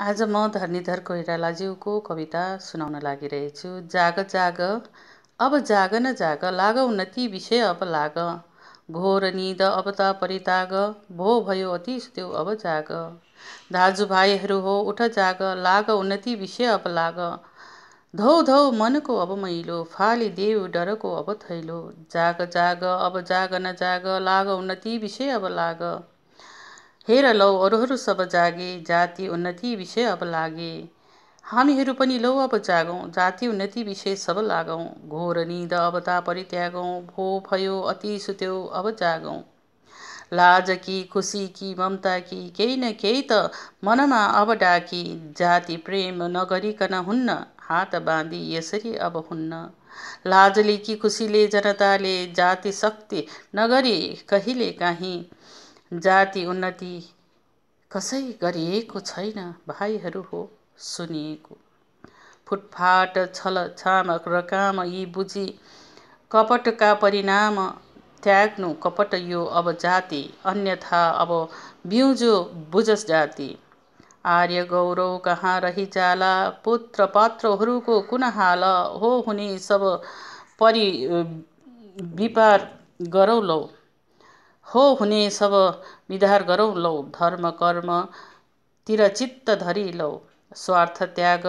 आज म धरणीधर कोइरालाज्यूको कविता सुनाउन लागिरहेछु जाग जाग अब जाग न जाग लाग उन्नति विषय अब लाग घोर निद अब त परिताग भो भयो अति सुत्यो अब जाग दाजुभाइहरू हो उठ जाग लाग उन्नति विषय अब लाग धौ धौ मनको अब मैलो फाली देव डरको अब थैलो जाग जाग अब जाग न जाग लाग उन्नति विषय अब लाग हेर लौ अरूहरू सब जागे जाति उन्नति विषय अब लागे हामीहरू पनि लौ अब जागौँ जाति उन्नति विषय सब लागौँ घोर निद अब ता परित्यागौँ भो भयो अति सुत्यौ अब जागौँ लाज कि खुसी कि ममता कि केही न केही त मनमा अब डाकी जाति प्रेम नगरिकन हुन्न हात बाँधी यसरी अब हुन्न लाजले कि खुसीले जनताले जाति शक्ति नगरी कहिले काहीँ जाति उन्नति कसै गरिएको छैन भाइहरू हो सुनिएको फुटफाट छाम र काम यी बुझी कपटका परिणाम त्याग्नु कपट यो अब जाति अन्यथा अब बिउजो बुझस जाति आर्य गौरव कहाँ रही जाला पुत्र पात्रहरूको कुन हाल हो हुने सब परि विपार गरौँ हो हुने सब निधार गरौँ लौ धर्म कर्म तिर चित्त धरी लौ स्वार्थ त्याग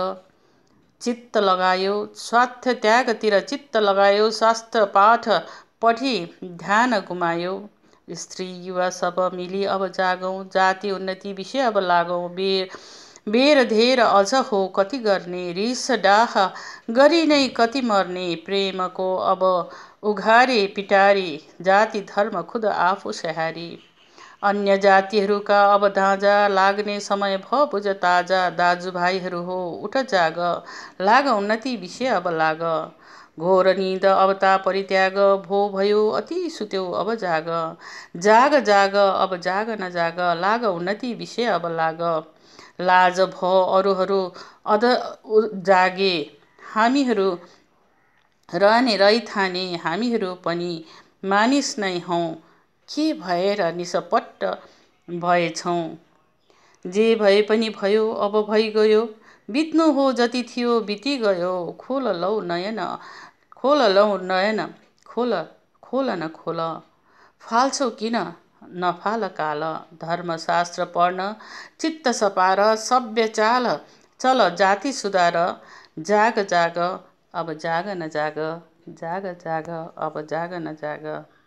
चित्त लगायो स्वार्थ त्यागतिर चित्त लगायो स्वास्थ्य पाठ पढी ध्यान गुमायो स्त्री युवा सब मिली अब जागौँ जाति उन्नति विषय अब लागौँ बे बेर धेर अझ हो कति गर्ने रिस डाह गरी नै कति मर्ने प्रेमको अब उघारे पिटारी जाति धर्म खुद आफू स्याहारी अन्य जातिहरूका अब धाँजा लाग्ने समय भ बुझ ताजा दाजुभाइहरू हो उठ जाग लाग उन्नति विषय अब लाग घोर निद अब ता परित्याग भो भयो अति सुत्यौ अब जाग जाग जाग अब जाग नजाग लाग उन्नति विषय अब लाग लाज भो अरूहरू अध जागे हामीहरू रहने रैथाने हामीहरू पनि मानिस नै हौँ के भएर निसपट्ट भएछौँ जे भए पनि भयो अब भइगयो बित्नु हो जति थियो बितिगयो खोल लौ नयन खोल लौ नयन खोल खोल न खोल फाल्छौ किन नफाल काल धर्मशास्त्र पढ्न चित्त सपार सभ्य चाल चल जाति सुधार जाग जाग अब जाग न जाग जाग जाग अब जाग न जाग